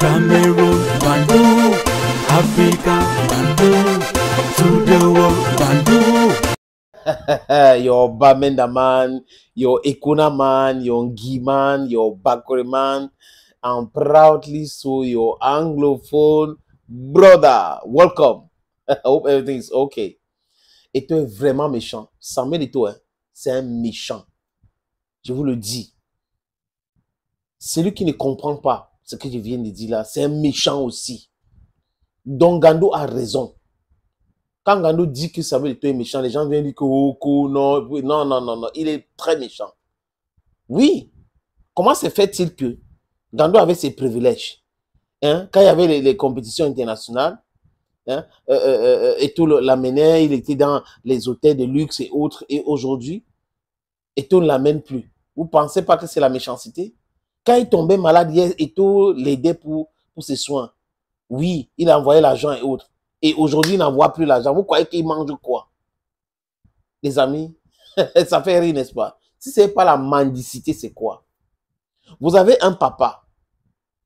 Cameroon, Bantu, Africa, Bantu, to the world, your Bamenda man, your Ekuna man, your Ngi man, your Bakore man, and proudly so your Anglophone brother. Welcome. I hope everything is okay. Et toi, vraiment méchant. Samuel et toi, hein? c'est un méchant. Je vous le dis. Celui qui ne comprend pas ce que je viens de dire là, c'est un méchant aussi. Donc Gando a raison. Quand Gando dit que Samuel est méchant, les gens viennent dire que oh, non, non, non, non, il est très méchant. Oui. Comment se fait-il que Gando avait ses privilèges hein? Quand il y avait les, compétitions internationales, hein? Euh, euh, euh, l'amenait, il était dans les hôtels de luxe et autres, et aujourd'hui, Eto ne l'amène plus. Vous pensez pas que c'est la méchanceté quand il tombait malade hier, tout l'aidait pour, ses soins. Oui, il envoyait l'argent et autres. Et aujourd'hui, il n'envoie plus l'argent. Vous croyez qu'il mange quoi Les amis, ça fait rire, n'est-ce pas Si ce n'est pas la mendicité, c'est quoi Vous avez un papa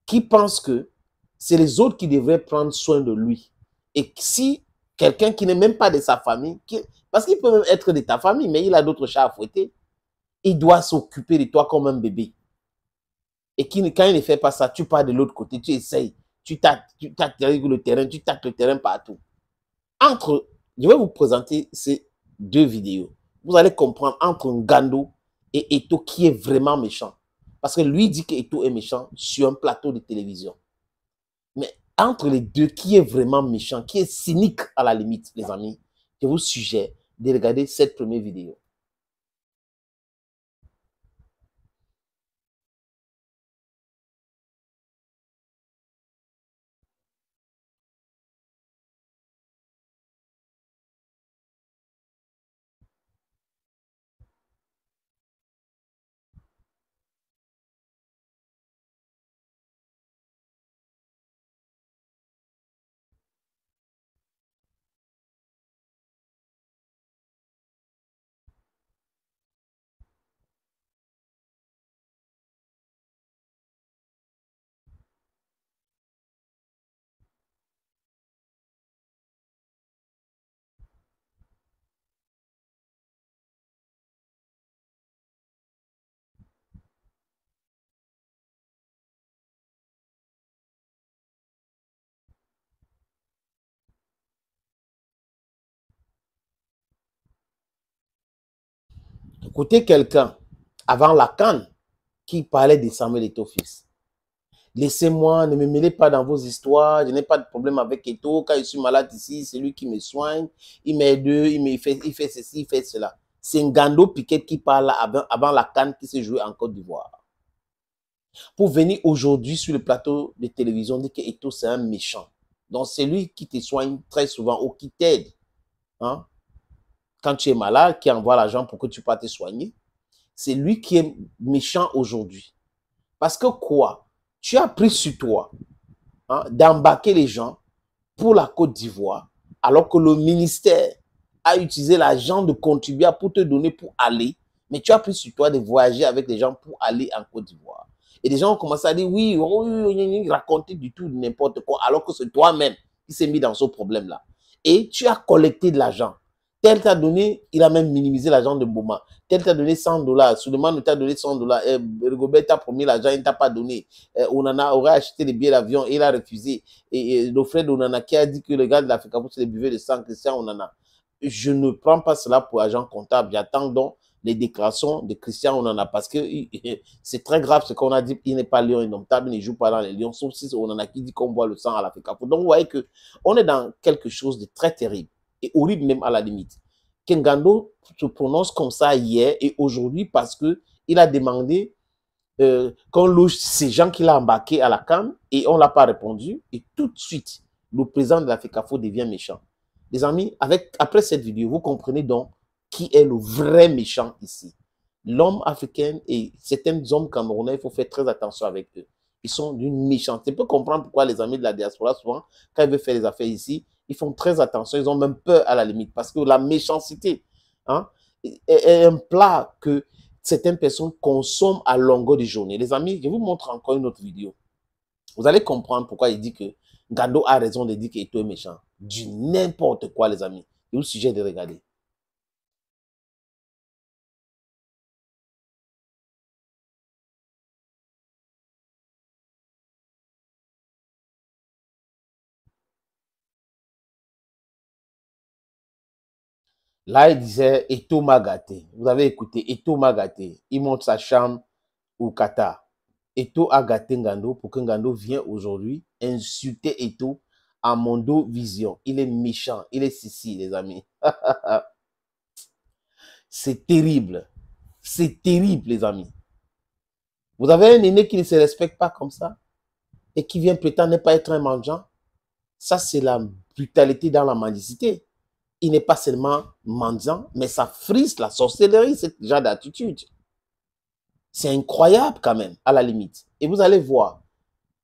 qui pense que c'est les autres qui devraient prendre soin de lui. Et si quelqu'un qui n'est même pas de sa famille, qui, parce qu'il peut même être de ta famille, mais il a d'autres chats à fouetter, il doit s'occuper de toi comme un bébé quand il ne fait pas ça, tu pars de l'autre côté, tu essayes, tu tapes, tu tâtes le terrain, tu tapes le terrain partout. Entre, je vais vous présenter ces deux vidéos. Vous allez comprendre entre gando et Eto qui est vraiment méchant. Parce que lui dit que Eto est méchant sur un plateau de télévision. Mais entre les deux, qui est vraiment méchant, qui est cynique à la limite, les amis, je vous suggère de regarder cette première vidéo. Écoutez quelqu'un avant la canne qui parlait de Samuel Eto'o, fils. Laissez-moi, ne me mêlez pas dans vos histoires. Je n'ai pas de problème avec Eto. Quand je suis malade ici, c'est lui qui me soigne. Il m'aide, il, me fait, il fait ceci, il fait cela. C'est Ngando Piquet qui parle avant, avant la canne qui se jouait en Côte d'Ivoire. Pour venir aujourd'hui sur le plateau de télévision dire que Eto, c'est un méchant. Donc, c'est lui qui te soigne très souvent ou qui t'aide. Hein? quand tu es malade, qui envoie l'argent pour que tu puisses te soigner, c'est lui qui est méchant aujourd'hui. Parce que quoi Tu as pris sur toi d'embarquer les gens pour la Côte d'Ivoire, alors que le ministère a utilisé l'argent de contribuables pour te donner pour aller, mais tu as pris sur toi de voyager avec les gens pour aller en Côte d'Ivoire. Et les gens ont commencé à dire oui, oui, oui, oui, oui raconter du tout, n'importe quoi, alors que c'est toi-même qui s'est mis dans ce problème-là. Et tu as collecté de l'argent. Tel t'a donné, il a même minimisé l'argent de Bouma. Tel t'a donné 100 dollars. Suleiman t'a donné 100 dollars. Eh, Rigobert t'a promis l'argent, il ne t'a pas donné. Eh, Onana aurait acheté les billets d'avion il a refusé. Et, le d'Onana qui a dit que le gars de l'Afrique c'est les buvait de sang, Christian Onana. Je ne prends pas cela pour agent comptable. J'attends donc les déclarations de Christian Onana parce que c'est très grave ce qu'on a dit. Il n'est pas lion indomptable, il ne joue pas dans les lions, sauf si Onana qui dit qu'on boit le sang à l'Afrique. Donc vous voyez que est dans quelque chose de très terrible et horrible même à la limite. Kengando se prononce comme ça hier et aujourd'hui parce que il a demandé euh, qu'on louche ces gens qu'il a embarqués à la CAM et on ne l'a pas répondu. Et tout de suite, le président de la devient méchant. Les amis, avec, après cette vidéo, vous comprenez donc qui est le vrai méchant ici. L'homme africain et certains hommes camerounais, il faut faire très attention avec eux. Ils sont d'une méchanceté. Tu peux comprendre pourquoi les amis de la diaspora, souvent, quand ils veulent faire des affaires ici, ils font très attention, ils ont même peur à la limite, parce que la méchanceté hein, est un plat que certaines personnes consomment à longueur de journée. Les amis, je vous montre encore une autre vidéo. Vous allez comprendre pourquoi il dit que Gado a raison de dire qu'il est méchant. Du n'importe quoi, les amis. est vous sujet de regarder. Là, il disait Eto gâté. Vous avez écouté Eto gâté. Il monte sa chambre au Qatar. Eto a gâté Ngando pour que Ngando vienne aujourd'hui insulter Eto à Mondo Vision. Il est méchant. Il est Sissi, les amis. C'est terrible. C'est terrible, les amis. Vous avez un aîné qui ne se respecte pas comme ça et qui vient prétendre ne pas être un mangeant. Ça, c'est la brutalité dans la mendicité il n'est pas seulement mendiant, mais ça frise la sorcellerie, ce genre d'attitude. C'est incroyable quand même, à la limite. Et vous allez voir,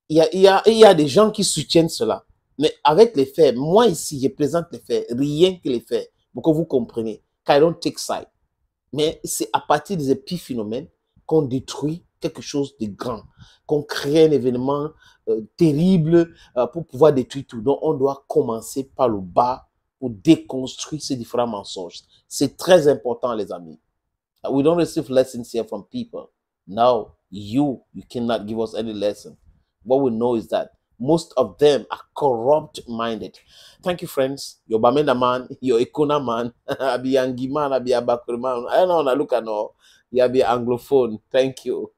il y, a, des gens qui soutiennent cela. Mais avec les faits, moi ici, je présente les faits, rien que les faits, pour que vous compreniez. I don't take side. Mais c'est à partir des petits phénomènes qu'on détruit quelque chose de grand, qu'on crée un événement euh, terrible euh, pour pouvoir détruire tout. Donc, on doit commencer par le bas pour déconstruire ces différents mensonges. C'est très important, les amis. Uh, we don't receive lessons here from people. Now, you, you cannot give us any lesson. What we know is that most of them are corrupt-minded. Thank you, friends. Your Bamenda man, your Ikona man, Abiyangi man, Abiyabakuri man. I don't know, look at all. You'll be Anglophone. Thank you.